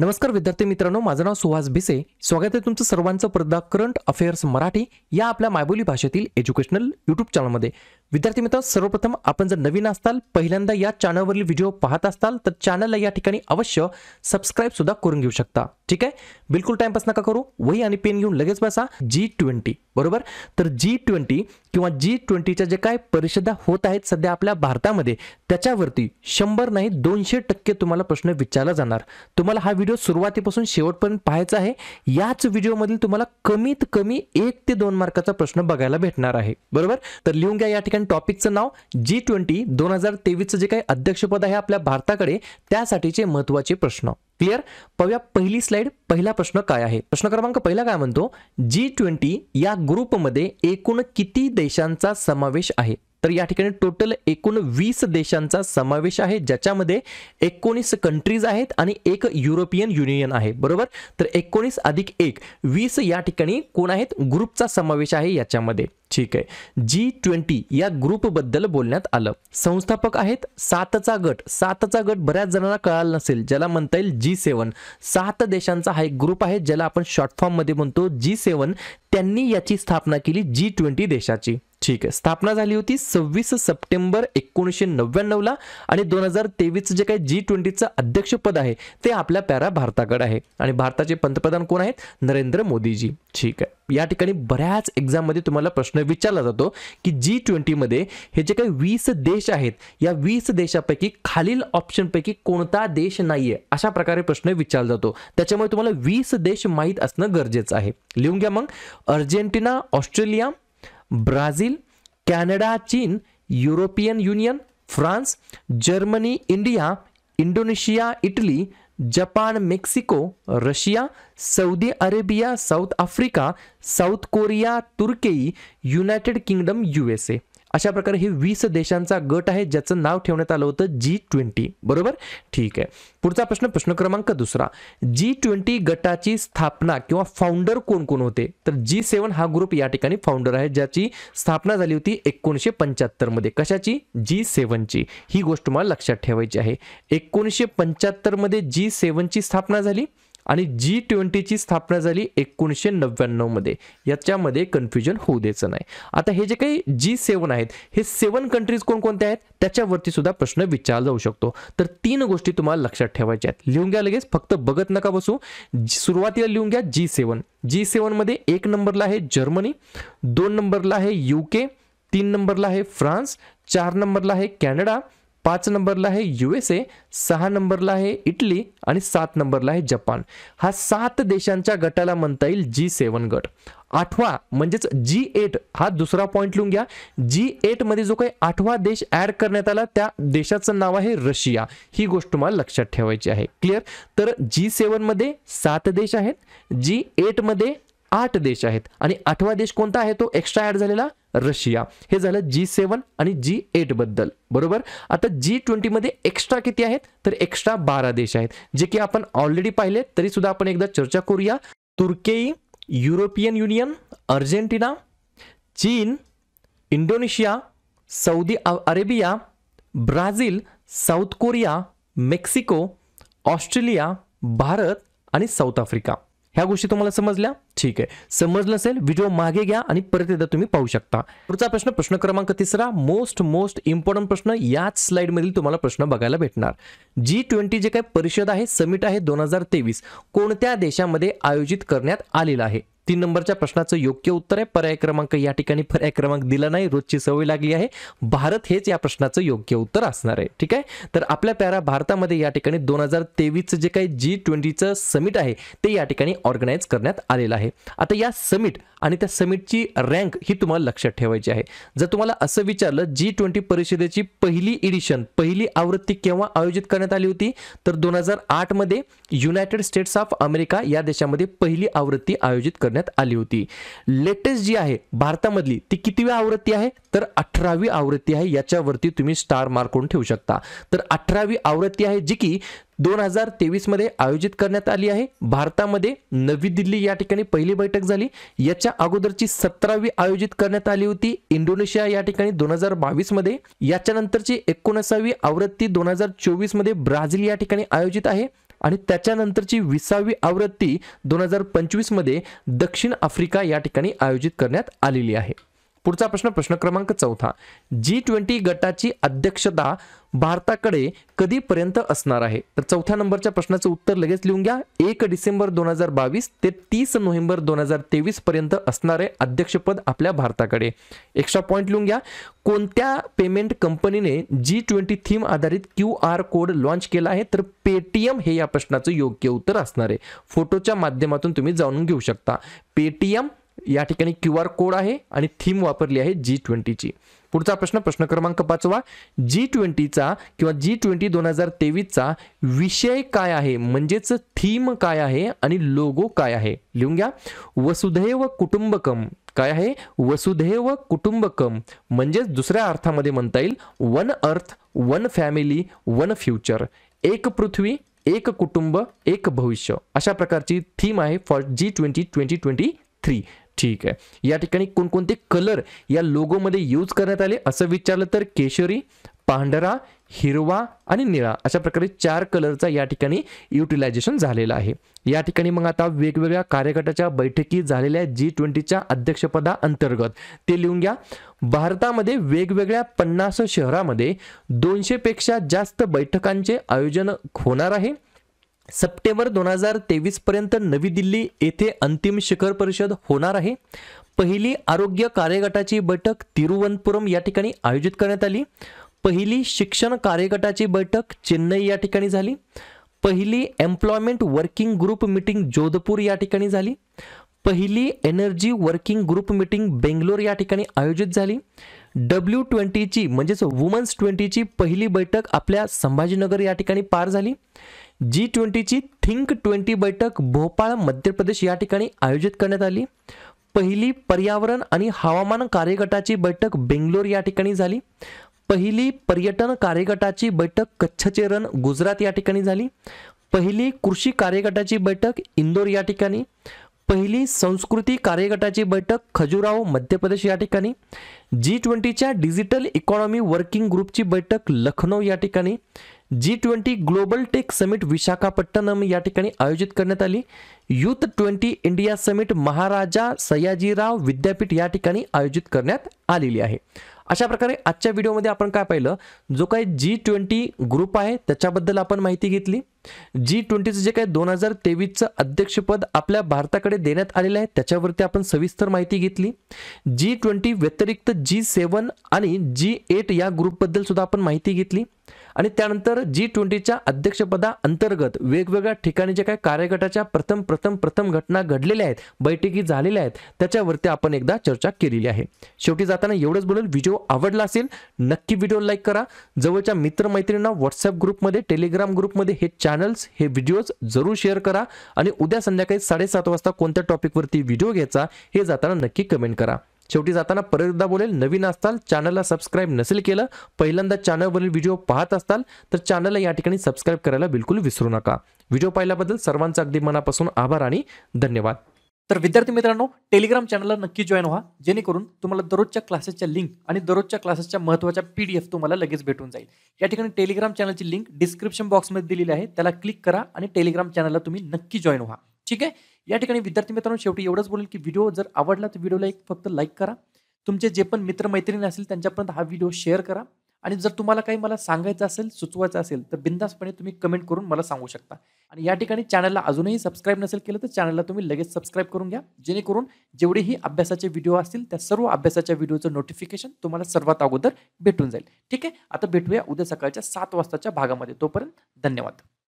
नमस्कार विद्यार्थी मित्रांनो माझं नाव सुहास भिसे स्वागत आहे तुमचं सर्वांचं प्रदा करंट अफेअर्स मराठी या आपल्या मायबोली भाषेतील एज्युकेशनल युट्यूब चॅनलमध्ये विद्यार्थी मित्रांनो सर्वप्रथम आपण जर नवीन असताल पहिल्यांदा या चॅनलवरील व्हिडिओ पाहत असताल तर चॅनलला या ठिकाणी अवश्य सबस्क्राईब सुद्धा करून घेऊ शकता ठीक आहे बिलकुल टाइमपास नका करू वही आणि पेन घेऊन लगेच बसा जी ट्वेंटी बरोबर तर जी ट्वेंटी किंवा जी ट्वेंटीच्या जे काय परिषदा होत आहेत सध्या आपल्या भारतामध्ये त्याच्यावरती शंभर नाही दोनशे टक्के तुम्हाला प्रश्न विचारला जाणार तुम्हाला हा व्हिडिओ सुरुवातीपासून शेवटपर्यंत पाहायचा आहे याच व्हिडिओमधील तुम्हाला कमीत कमी एक ते दोन मार्काचा प्रश्न बघायला भेटणार आहे बरोबर तर लिहून घ्या या ठिकाणी टॉपिकचं नाव जी ट्वेंटी दोन हजार तेवीसचं जे काही अध्यक्षपद आहे आपल्या भारताकडे त्यासाठीचे महत्त्वाचे प्रश्न क्लिअर पाहूया पहिली स्लाइड पहिला प्रश्न काय आहे प्रश्न क्रमांक पहिला काय म्हणतो जी ट्वेंटी या ग्रुपमध्ये एकूण किती देशांचा समावेश आहे तर या ठिकाणी टोटल एकूण वीस देशांचा समावेश आहे ज्याच्यामध्ये एकोणीस कंट्रीज आहेत आणि एक युरोपियन युनियन आहे बरोबर तर एकोणीस अधिक एक वीस या ठिकाणी कोण आहेत ग्रुपचा समावेश आहे याच्यामध्ये ठीक आहे जी ट्वेंटी या ग्रुपबद्दल बोलण्यात आलं संस्थापक आहेत सातचा गट सातचा गट बऱ्याच जणांना कळाला नसेल ज्याला म्हणता येईल जी सेवन सात देशांचा हा एक ग्रुप आहे ज्याला आपण शॉर्ट मध्ये म्हणतो जी सेवन त्यांनी याची स्थापना केली जी ट्वेंटी देशाची ठीक आहे स्थापना झाली होती सव्वीस सप्टेंबर एकोणीसशे नव्याण्णवला आणि दोन हजार तेवीसचं जे काही जी ट्वेंटीचं अध्यक्षपद आहे ते आपल्या पॅरा भारताकडे आहे आणि भारताचे पंतप्रधान कोण आहेत नरेंद्र मोदीजी ठीक आहे या ठिकाणी बऱ्याच एक्झाममध्ये तुम्हाला प्रश्न विचारला जातो की जी ट्वेंटीमध्ये हे जे काही वीस देश आहेत या वीस देशापैकी खालील ऑप्शनपैकी कोणता देश नाहीये अशा प्रकारे प्रश्न विचारला जातो त्याच्यामुळे तुम्हाला वीस देश माहीत असणं गरजेचं आहे लिहून घ्या मग अर्जेंटिना ऑस्ट्रेलिया ब्राजील कैनेडा चीन European Union France Germany India Indonesia Italy Japan Mexico Russia Saudi Arabia South Africa South Korea तुर्की यूनाइटेड किंगडम यूएसए अशा प्रकारे हे वीस देशांचा गट आहे ज्याचं नाव ठेवण्यात आलं होतं जी ट्वेंटी बरोबर ठीक आहे पुढचा प्रश्न प्रश्न क्रमांक दुसरा जी ट्वेंटी गटाची स्थापना किंवा फाउंडर कोण कोण होते तर जी सेवन हा ग्रुप या ठिकाणी फाउंडर आहे ज्याची स्थापना झाली होती एकोणीसशे पंच्याहत्तरमध्ये कशाची जी सेवनची ही गोष्ट तुम्हाला लक्षात ठेवायची आहे एकोणीसशे पंच्याहत्तरमध्ये जी सेवनची स्थापना झाली आणि जी ट्वेंटीची स्थापना झाली एकोणीसशे नव्याण्णवमध्ये याच्यामध्ये कन्फ्युजन होऊ द्यायचं नाही आता हे जे काही जी सेवन आहेत हे सेवन कंट्रीज कोणकोणत्या आहेत त्याच्यावरती सुद्धा प्रश्न विचारला जाऊ शकतो तर तीन गोष्टी तुम्हाला लक्षात ठेवायच्या आहेत लिहून घ्या लगेच फक्त बघत नका बसू सुरुवातीला लिहून घ्या जी सेवन जी सेवनमध्ये एक नंबरला आहे जर्मनी दोन नंबरला आहे यू के तीन नंबरला आहे फ्रान्स चार नंबरला आहे कॅनडा पाच नंबरला आहे यू एस ए सहा नंबरला आहे इटली आणि सात नंबरला आहे जपान हा सात देशांच्या गटाला म्हणता येईल जी सेवन गट आठवा म्हणजेच जी एट हा दुसरा पॉईंट लिहून घ्या जी मध्ये जो काही आठवा देश ऍड करण्यात आला त्या देशाचं नाव आहे रशिया ही गोष्ट तुम्हाला लक्षात ठेवायची आहे क्लिअर तर जी मध्ये सात देश आहेत जी मध्ये आठ देश आहेत आणि आठवा देश कोणता आहे तो एक्स्ट्रा ऍड झालेला रशिया हे झालं जी सेवन आणि जी एटबद्दल बरोबर आता जी ट्वेंटीमध्ये एक्स्ट्रा किती आहेत तर एक्स्ट्रा बारा देश आहेत जे की आपण ऑलरेडी पाहिले तरी सुद्धा आपण एकदा चर्चा करूया तुर्केई युरोपियन युनियन अर्जेंटिना चीन Indonesia Saudi Arabia Brazil South Korea Mexico Australia Bharat आणि साऊथ आफ्रिका ह्या गोष्टी तुम्हाला समजल्या ठीक आहे समजलं असेल व्हिडिओ मागे घ्या आणि परत एकदा तुम्ही पाहू शकता पुढचा प्रश्न प्रश्न क्रमांक तिसरा मोस्ट मोस्ट इम्पॉर्टंट प्रश्न याच स्लाईडमधील तुम्हाला प्रश्न बघायला भेटणार जी ट्वेंटी जे काय परिषद आहे समिट आहे दोन हजार तेवीस कोणत्या देशामध्ये आयोजित करण्यात आलेला आहे तीन नंबरच्या प्रश्नाचं योग्य उत्तर आहे पर्याय क्रमांक या ठिकाणी पर्याय क्रमांक दिला नाही रोजची सवय लागली आहे भारत हेच या प्रश्नाचं योग्य उत्तर असणार आहे ठीक आहे तर आपल्या प्यारा भारतामध्ये या ठिकाणी दोन हजार तेवीसचं जे काही जी ट्वेंटीचं समिट आहे ते या ठिकाणी ऑर्गनाईज करण्यात आलेलं आहे आता या समिट आणि त्या समिटची रँक ही तुम्हाला लक्षात ठेवायची आहे जर तुम्हाला असं विचारलं जी ट्वेंटी परिषदेची पहिली एडिशन पहिली आवृत्ती केव्हा आयोजित करण्यात आली होती तर दोन हजार आठमध्ये युनायटेड स्टेट्स ऑफ अमेरिका या देशामध्ये पहिली आवृत्ती आयोजित कर करण्यात आली होती लेटेस्ट जी आहे भारतामधली ती कितीवी आवृत्ती आहे तर अठरावी आवृत्ती आहे याच्यावरती तुम्ही स्टार मार्क करून ठेवू शकता तर अठरावी आवृत्ती आहे जी की दोन हजार तेवीसमध्ये आयोजित करण्यात आली आहे भारतामध्ये नवी दिल्ली या ठिकाणी पहिली बैठक झाली याच्या अगोदरची सतरावी आयोजित करण्यात आली होती इंडोनेशिया या ठिकाणी दोन हजार बावीसमध्ये याच्यानंतरची एकोणसावी आवृत्ती दोन हजार चोवीसमध्ये ब्राझील या ठिकाणी आयोजित आहे आणि त्याच्यानंतरची विसावी आवृत्ती दोन हजार पंचवीसमध्ये दक्षिण आफ्रिका या ठिकाणी आयोजित करण्यात आलेली आहे पुढचा प्रश्न प्रश्न क्रमांक चौथा जी ट्वेंटी गटाची अध्यक्षता भारताकडे कधीपर्यंत असणार आहे तर चौथ्या नंबरच्या प्रश्नाचं उत्तर लगेच लिहून घ्या एक डिसेंबर दोन हजार बावीस ते तीस नोव्हेंबर दोन हजार तेवीस पर्यंत आहे अध्यक्षपद आपल्या भारताकडे एक्स्ट्रा पॉईंट लिहून घ्या कोणत्या पेमेंट कंपनीने जी ट्वेंटी थीम आधारित क्यू आर कोड लॉन्च केला आहे तर पेटीएम हे या प्रश्नाचं योग्य उत्तर असणार आहे फोटोच्या माध्यमातून तुम्ही जाणून घेऊ शकता पेटीएम या ठिकाणी क्यू आर कोड आहे आणि थीम वापरली आहे जी ट्वेंटीची पुढचा प्रश्न प्रश्न क्रमांक पाचवा जी ट्वेंटीचा किंवा जी ट्वेंटी दोन हजार तेवीसचा विषय काय आहे म्हणजेच थीम काय आहे आणि लोगो काय आहे लिहून घ्या वसुधैव कुटुंबकम काय आहे वसुधैव कुटुंबकम म्हणजेच दुसऱ्या अर्थामध्ये म्हणता येईल one earth one family one future एक पृथ्वी एक कुटुंब एक भविष्य अशा प्रकारची थीम आहे for G twenty twenty twenty three ठीक आहे या ठिकाणी कोणकोणते कलर या लोगोमध्ये यूज करण्यात आले असं विचारलं तर केशरी पांढरा हिरवा आणि निळा अशा प्रकारे चार कलरचा या ठिकाणी युटिलायझेशन झालेला आहे या ठिकाणी मग आता वेगवेगळ्या कार्यगटाच्या बैठकी झालेल्या जी ट्वेंटीच्या अध्यक्षपदा अंतर्गत ते लिहून घ्या भारतामध्ये वेगवेगळ्या पन्नास शहरामध्ये दोनशेपेक्षा जास्त बैठकांचे आयोजन होणार आहे सप्टेंबर दोन हजार तेवीसपर्यंत नवी दिल्ली येथे अंतिम शिखर परिषद होणार आहे पहिली आरोग्य कार्यगटाची बैठक तिरुवनंतपुरम या ठिकाणी आयोजित करण्यात आली पहिली शिक्षण कार्यगटाची बैठक चेन्नई या ठिकाणी झाली पहिली employment working group meeting Jodhpur या ठिकाणी झाली पहिली energy working group meeting Bangalore या ठिकाणी आयोजित झाली डब्ल्यू ट्वेंटीची म्हणजेच वुमन्स ट्वेंटीची पहिली बैठक आपल्या संभाजीनगर या ठिकाणी पार झाली जी ट्वेंटीची थिंक ट्वेंटी बैठक भोपाळ मध्य प्रदेश या ठिकाणी आयोजित करण्यात आली पहिली पर्यावरण आणि हवामान कार्यगटाची बैठक बेंगलोर या ठिकाणी झाली पहिली पर्यटन कार्यगटाची बैठक कच्छचे रण गुजरात या ठिकाणी झाली पहिली कृषी कार्यगटाची बैठक इंदोर या ठिकाणी पहिली संस्कृती कार्यगटाची बैठक खजुराहो मध्य प्रदेश या ठिकाणी जी ट्वेंटीच्या डिजिटल इकॉनॉमी वर्किंग ग्रुपची बैठक लखनौ या ठिकाणी G twenty global tech summit Visakhapatnam या ठिकाणी आयोजित करण्यात आली youth twenty India summit Maharaja Sayajirao Vidyapeeth या ठिकाणी आयोजित करण्यात आलेली आहे अशा प्रकारे आजच्या व्हिडिओमध्ये आपण काय पाहिलं जो काही जी ट्वेंटी ग्रुप आहे त्याच्याबद्दल आपण माहिती घेतली जी ट्वेंटीचं जे काही दोन हजार तेवीसचं अध्यक्षपद आपल्या भारताकडे देण्यात आलेलं आहे त्याच्यावरती आपण सविस्तर माहिती घेतली जी ट्वेंटी व्यतिरिक्त जी सेवन आणि जी एट या ग्रुपबद्दल सुद्धा आपण माहिती घेतली आणि त्यानंतर जी ट्वेंटीच्या अध्यक्षपदा अंतर्गत वेगवेगळ्या ठिकाणी जे काही कार्यगटाच्या प्रथम प्रथम प्रथम घटना घडलेल्या आहेत बैठकी झालेल्या आहेत त्याच्यावरती आपण एकदा चर्चा केलेली आहे शेवटी जाताना एवढंच बोलून व्हिडिओ आवडला असेल नक्की व्हिडिओ लाईक करा जवळच्या मित्रमैत्रिणींना व्हॉट्सअप ग्रुपमध्ये टेलिग्राम ग्रुपमध्ये हे चॅनल्स हे व्हिडिओज जरूर शेअर करा आणि उद्या संध्याकाळी साडेसात वाजता कोणत्या टॉपिकवरती व्हिडिओ घ्यायचा हे जाताना नक्की कमेंट करा शेवटी जाताना परत एकदा बोलेल नवीन असताल चॅनलला सबस्क्राईब नसेल केलं पहिल्यांदा चॅनलवरील व्हिडिओ पाहत असताल तर चॅनलला या ठिकाणी सबस्क्राईब करायला बिलकुल विसरू नका व्हिडिओ पाहिल्याबद्दल सर्वांचा अगदी मनापासून आभार आणि धन्यवाद तर विद्यार्थी मित्रांनो टेलिग्राम चॅनलला नक्की जॉईन व्हा जेणेकरून तुम्हाला दररोजच्या क्लासेसच्या लिंक आणि दररोजच्या क्लासेसच्या महत्त्वाच्या पी डी एफ तुम्हाला लगेच भेटून जाईल या ठिकाणी टेलिग्राम चॅनलची लिंक डिस्क्रिप्शन बॉक्समध्ये दिलेली आहे त्याला क्लिक करा आणि टेलिग्राम चॅनलला तुम्ही नक्की जॉईन व्हा ठीक आहे या ठिकाणी विद्यार्थी मित्रांनो शेवटी एवढंच बोलेल की व्हिडिओ जर आवडला तर व्हिडिओला एक फक्त लाईक करा तुमचे जे पण मित्रमैत्रिणी असेल त्यांच्यापर्यंत हा व्हिडिओ शेअर करा आणि जर तुम्हाला काही मला सांगायचं असेल सुचवायचं असेल तर बिंदासपणे तुम्ही कमेंट करून मला सांगू शकता आणि या ठिकाणी चॅनलला अजूनही सबस्क्राईब नसेल केलं तर चॅनलला तुम्ही लगेच सबस्क्राईब करून घ्या जेणेकरून जेवढेही अभ्यासाचे व्हिडिओ असतील त्या सर्व अभ्यासाच्या व्हिडिओचं नोटिफिकेशन तुम्हाला सर्वात अगोदर भेटून जाईल ठीक आहे आता भेटूया उद्या सकाळच्या सात वाजताच्या भागामध्ये तोपर्यंत धन्यवाद